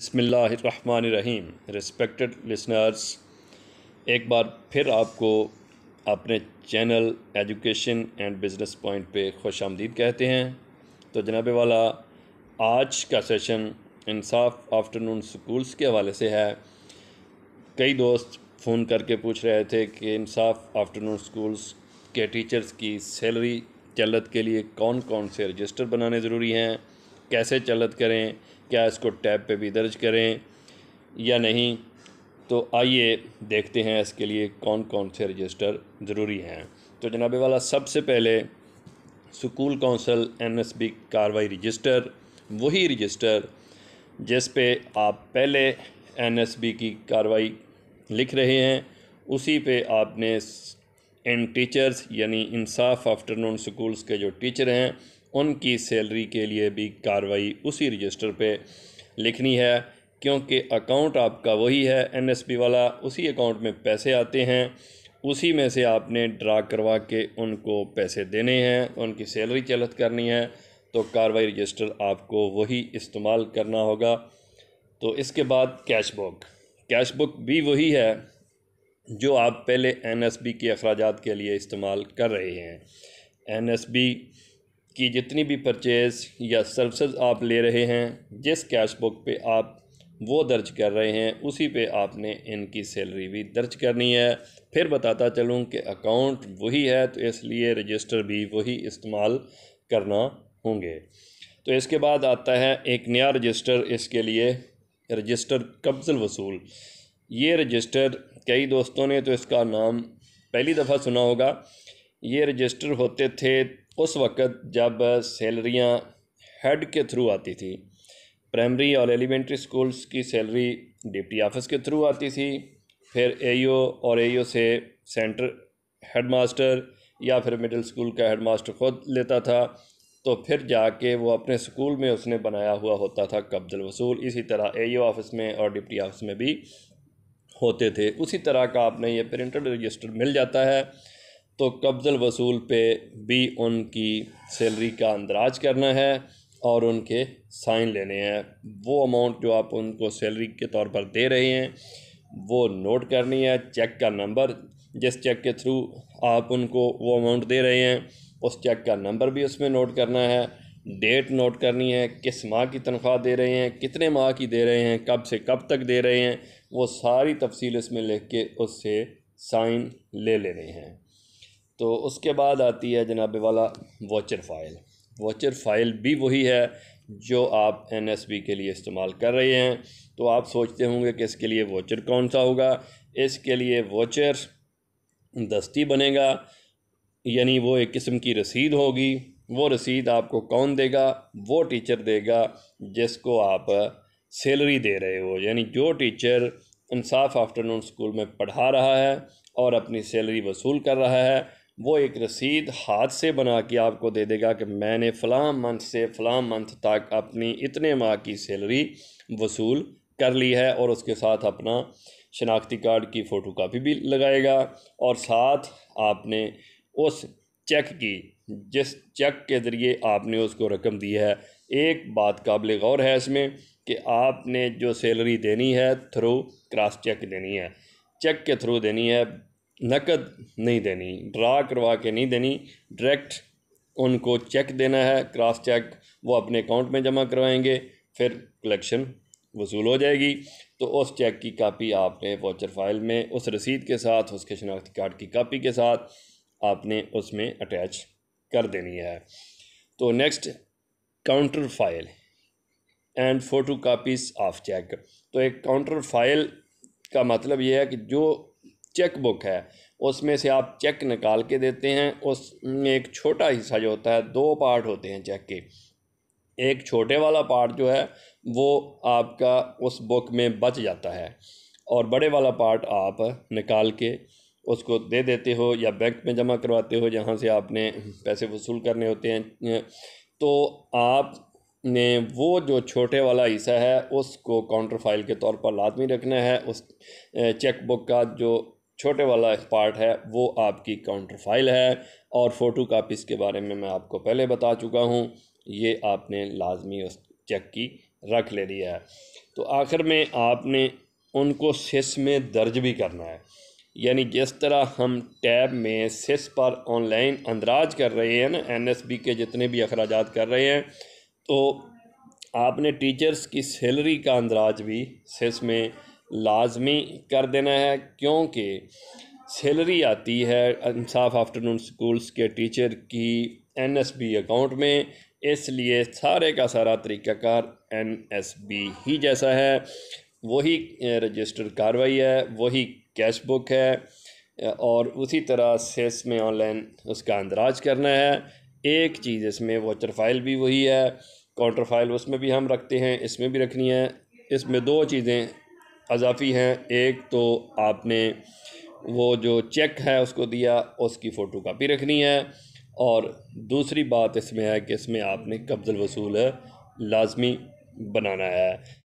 बसमीम respected listeners एक बार फिर आपको अपने channel education and business point पे खुश आमदीद कहते हैं तो जनाब वाला आज का सेशन इंसाफ आफ्टरनून स्कूल्स के हवाले से है कई दोस्त फ़ोन करके पूछ रहे थे कि इंसाफ आफ्टरनून स्कूल्स के टीचर्स की सैलरी चलत के लिए कौन कौन से रजिस्टर बनाने ज़रूरी हैं कैसे चलत करें क्या इसको टैब पे भी दर्ज करें या नहीं तो आइए देखते हैं इसके लिए कौन कौन से रजिस्टर ज़रूरी हैं तो जनाब वाला सबसे पहले स्कूल काउंसिल एनएसबी कार्रवाई रजिस्टर वही रजिस्टर जिस पे आप पहले एनएसबी की कार्रवाई लिख रहे हैं उसी पे आपने इन टीचर्स यानी इंसाफ आफ्टरनून स्कूल्स के जो टीचर हैं उनकी सैलरी के लिए भी कार्रवाई उसी रजिस्टर पे लिखनी है क्योंकि अकाउंट आपका वही है एनएसपी वाला उसी अकाउंट में पैसे आते हैं उसी में से आपने ड्रा करवा के उनको पैसे देने हैं उनकी सैलरी चलत करनी है तो कार्रवाई रजिस्टर आपको वही इस्तेमाल करना होगा तो इसके बाद कैश बुक कैश बुक भी वही है जो आप पहले एनएसबी के अखराज के लिए इस्तेमाल कर रहे हैं एनएसबी की जितनी भी परचेज़ या सर्विसेज आप ले रहे हैं जिस कैश बुक पे आप वो दर्ज कर रहे हैं उसी पे आपने इनकी सैलरी भी दर्ज करनी है फिर बताता चलूँ कि अकाउंट वही है तो इसलिए रजिस्टर भी वही इस्तेमाल करना होंगे तो इसके बाद आता है एक नया रजिस्टर इसके लिए रजिस्टर कब्ज़ल वसूल ये रजिस्टर कई दोस्तों ने तो इसका नाम पहली दफ़ा सुना होगा ये रजिस्टर होते थे उस वक़्त जब सैलरियाँ हेड के थ्रू आती थी प्राइमरी और एलिमेंट्री स्कूल्स की सैलरी डिप्टी ऑफिस के थ्रू आती थी फिर एईओ और एईओ से सेंटर हेडमास्टर या फिर मिडिल स्कूल का हेडमास्टर खुद लेता था तो फिर जाके वो अपने स्कूल में उसने बनाया हुआ होता था कब्जल वसूल इसी तरह ए ऑफिस में और डिप्टी ऑफिस में भी होते थे उसी तरह का आपने ये प्रिंटेड रजिस्टर मिल जाता है तो कब्ज़ल वसूल पे भी उनकी सैलरी का अंदराज करना है और उनके साइन लेने हैं वो अमाउंट जो आप उनको सैलरी के तौर पर दे रहे हैं वो नोट करनी है चेक का नंबर जिस चेक के थ्रू आप उनको वो अमाउंट दे रहे हैं उस चेक का नंबर भी उसमें नोट करना है डेट नोट करनी है किस माह की तनख्वाह दे रहे हैं कितने माह की दे रहे हैं कब से कब तक दे रहे हैं वो सारी तफसील इसमें लिख के उससे साइन ले ले रहे हैं तो उसके बाद आती है जनाब वाला वॉचर फ़ाइल वॉचर फ़ाइल भी वही है जो आप एन एस बी के लिए इस्तेमाल कर रहे हैं तो आप सोचते होंगे कि इसके लिए वॉचर कौन सा होगा इसके लिए वॉचर दस्ती बनेगा यानी वो एक किस्म की रसीद होगी वो रसीद आपको कौन देगा वो टीचर देगा जिसको आप सैलरी दे रहे हो यानी जो टीचर इंसाफ आफ्टरनून स्कूल में पढ़ा रहा है और अपनी सैलरी वसूल कर रहा है वो एक रसीद हाथ से बना के आपको दे देगा कि मैंने फ़लाँ मंथ से फ़लाँ मंथ तक अपनी इतने माह की सैलरी वसूल कर ली है और उसके साथ अपना शनाख्ती कार्ड की फ़ोटो कापी भी लगाएगा और साथ आपने उस चेक की जिस चेक के ज़रिए आपने उसको रकम दी है एक बात काबिल गौर है इसमें कि आपने जो सैलरी देनी है थ्रू क्रॉस चेक देनी है चेक के थ्रू देनी है नकद नहीं देनी ड्रा करवा के नहीं देनी डायरेक्ट उनको चेक देना है क्रॉस चेक वो अपने अकाउंट में जमा करवाएंगे फिर कलेक्शन वसूल हो जाएगी तो उस चेक की कापी आपने वाचर फाइल में उस रसीद के साथ उसके शनाख्ती कार्ड की कापी के साथ आपने उसमें अटैच कर देनी है तो next counter file and photocopies of check तो एक काउंटर फाइल का मतलब यह है कि जो चेक बुक है उसमें से आप चेक निकाल के देते हैं उसमें एक छोटा हिस्सा जो होता है दो पार्ट होते हैं चेक के एक छोटे वाला पार्ट जो है वो आपका उस बुक में बच जाता है और बड़े वाला पार्ट आप निकाल के उसको दे देते हो या बैंक में जमा करवाते हो जहाँ से आपने पैसे वसूल करने होते हैं तो आप ने वो जो छोटे वाला हिस्सा है उसको काउंटर फाइल के तौर पर लाजमी रखना है उस चेक बुक का जो छोटे वाला पार्ट है वो आपकी काउंटर फाइल है और फ़ोटो कापीज़ के बारे में मैं आपको पहले बता चुका हूँ ये आपने लाजमी उस चेक की रख ले लिया है तो आखिर में आपने उनको सिस में दर्ज भी करना है यानी जिस तरह हम टैब में सिस पर ऑनलाइन अंदराज कर रहे हैं ना एन एस बी के जितने भी अखराज कर रहे हैं तो आपने टीचर्स की सैलरी का अंदराज भी सिस में लाजमी कर देना है क्योंकि सैलरी आती है इंसाफ आफ्टरनून स्कूल्स के टीचर की एन एस बी अकाउंट में इसलिए सारे का सारा तरीक़ाकार एन एस बी ही जैसा है वही रजिस्टर कार्रवाई है वही कैश बुक है और उसी तरह सेस में ऑनलाइन उसका अंदराज करना है एक चीज़ इसमें वोचर फाइल भी वही है काउंटर फाइल उसमें भी हम रखते हैं इसमें भी रखनी है इसमें दो चीज़ें अजाफ़ी हैं एक तो आपने वो जो चेक है उसको दिया उसकी फ़ोटो कापी रखनी है और दूसरी बात इसमें है कि इसमें आपने कब्जल वसूल लाजमी बनाना है